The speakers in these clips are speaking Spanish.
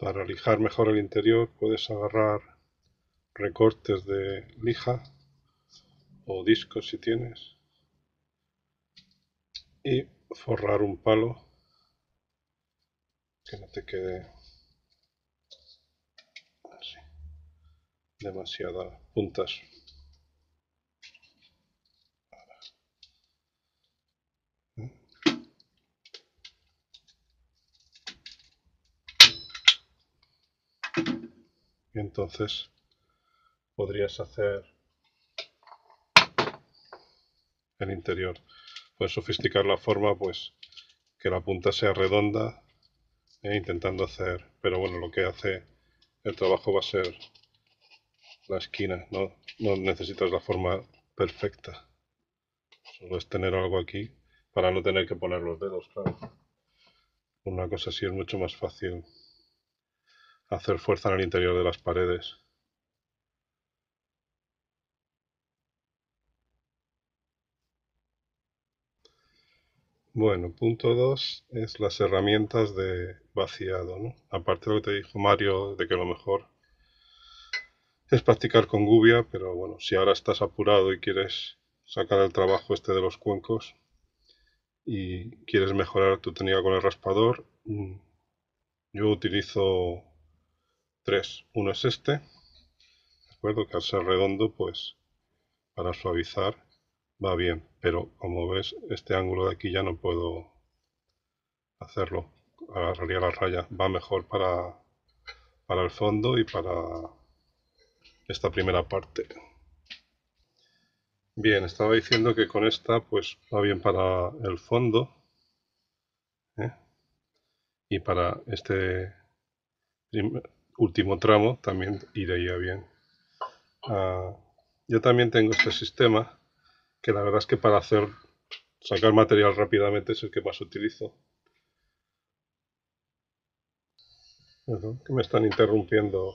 Para lijar mejor el interior puedes agarrar recortes de lija o discos si tienes y forrar un palo que no te quede demasiadas puntas entonces podrías hacer el interior. Puedes sofisticar la forma, pues que la punta sea redonda, eh, intentando hacer, pero bueno, lo que hace el trabajo va a ser la esquina, no, no necesitas la forma perfecta, solo es tener algo aquí para no tener que poner los dedos, claro. Una cosa así es mucho más fácil hacer fuerza en el interior de las paredes. Bueno, punto 2 es las herramientas de vaciado, Aparte de lo que te dijo Mario, de que lo mejor es practicar con gubia, pero bueno, si ahora estás apurado y quieres sacar el trabajo este de los cuencos y quieres mejorar tu técnica con el raspador, mm, yo utilizo 3. Uno es este, ¿de acuerdo? Que al ser redondo, pues para suavizar va bien, pero como ves, este ángulo de aquí ya no puedo hacerlo. Agarraría la raya, va mejor para, para el fondo y para esta primera parte. Bien, estaba diciendo que con esta pues va bien para el fondo ¿eh? y para este último tramo también iría bien. Ah, yo también tengo este sistema que la verdad es que para hacer sacar material rápidamente es el que más utilizo. que me están interrumpiendo.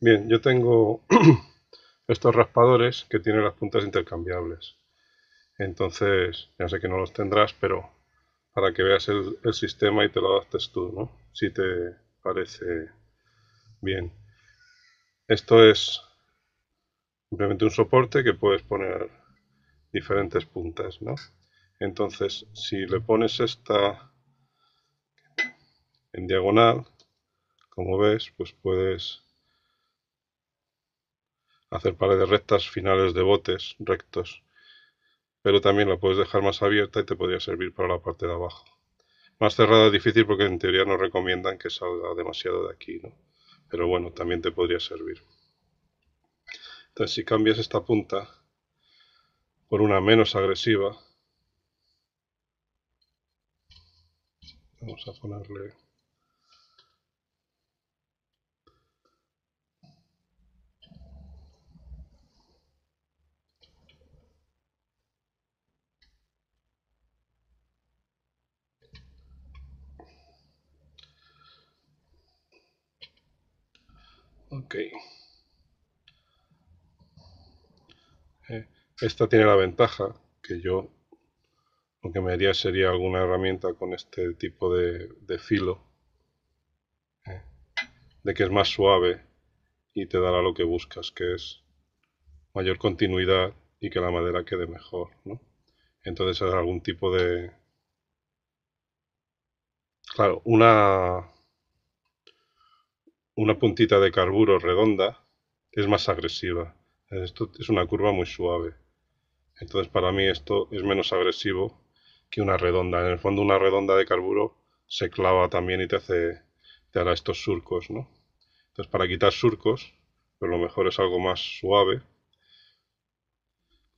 Bien, yo tengo estos raspadores que tienen las puntas intercambiables. Entonces, ya sé que no los tendrás, pero para que veas el, sistema y te lo adaptes tú, Si te parece Bien. Esto es simplemente un soporte que puedes poner diferentes puntas, ¿no? Entonces, si le pones esta en diagonal, como ves, pues puedes hacer paredes rectas finales de botes rectos. Pero también la puedes dejar más abierta y te podría servir para la parte de abajo. Más cerrada es difícil porque en teoría no recomiendan que salga demasiado de aquí, ¿no? pero bueno, también te podría servir. Entonces, si cambias esta punta por una menos agresiva, vamos a ponerle Eh, esta tiene la ventaja que yo lo que me haría sería alguna herramienta con este tipo de, filo eh, de que es más suave y te dará lo que buscas que es mayor continuidad y que la madera quede mejor ¿no? entonces algún tipo de claro una una puntita de carburo redonda es más agresiva. Esto es una curva muy suave. Entonces para mí esto es menos agresivo que una redonda. En el fondo una redonda de carburo se clava también y te hace te hará estos surcos, ¿no? Entonces para quitar surcos, pues lo mejor es algo más suave,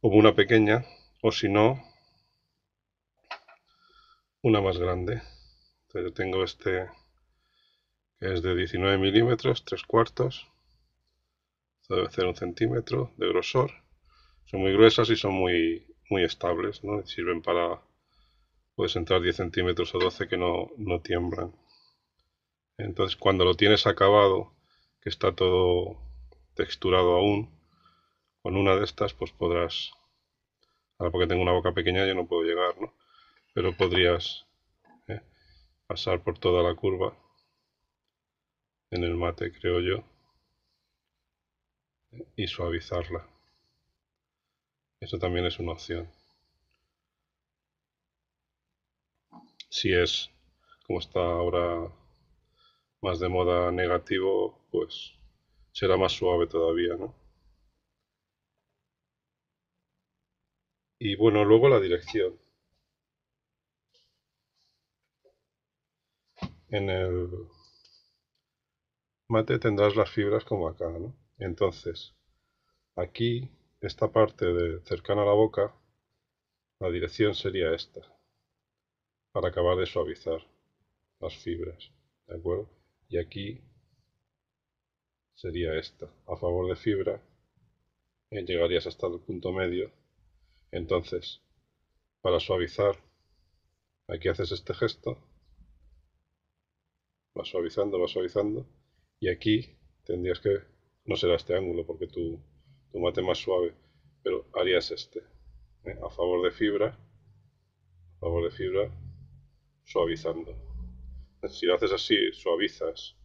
como una pequeña, o si no, una más grande. Entonces yo tengo este que es de 19 milímetros, 3 cuartos, debe ser un centímetro de grosor, son muy gruesas y son muy, muy estables, ¿no? sirven para, puedes entrar 10 centímetros o 12 que no, no tiemblan. Entonces cuando lo tienes acabado, que está todo texturado aún, con una de estas pues podrás, ahora porque tengo una boca pequeña yo no puedo llegar, ¿no? pero podrías ¿eh? pasar por toda la curva en el mate, creo yo, y suavizarla. Eso también es una opción. Si es, como está ahora más de moda negativo, pues será más suave todavía, ¿no? Y bueno, luego la dirección. En el mate tendrás las fibras como acá, ¿no? Entonces, aquí, esta parte de cercana a la boca, la dirección sería esta, para acabar de suavizar las fibras, ¿de acuerdo? Y aquí sería esta, a favor de fibra, eh, llegarías hasta el punto medio, entonces, para suavizar, aquí haces este gesto, va suavizando, va suavizando, y aquí tendrías que, no será este ángulo porque tu, tu mate más suave, pero harías este. Eh, a favor de fibra, a favor de fibra, suavizando. Si lo haces así, suavizas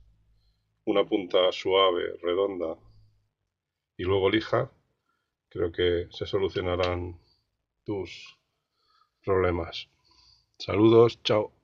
una punta suave, redonda, y luego lija, creo que se solucionarán tus problemas. Saludos, chao.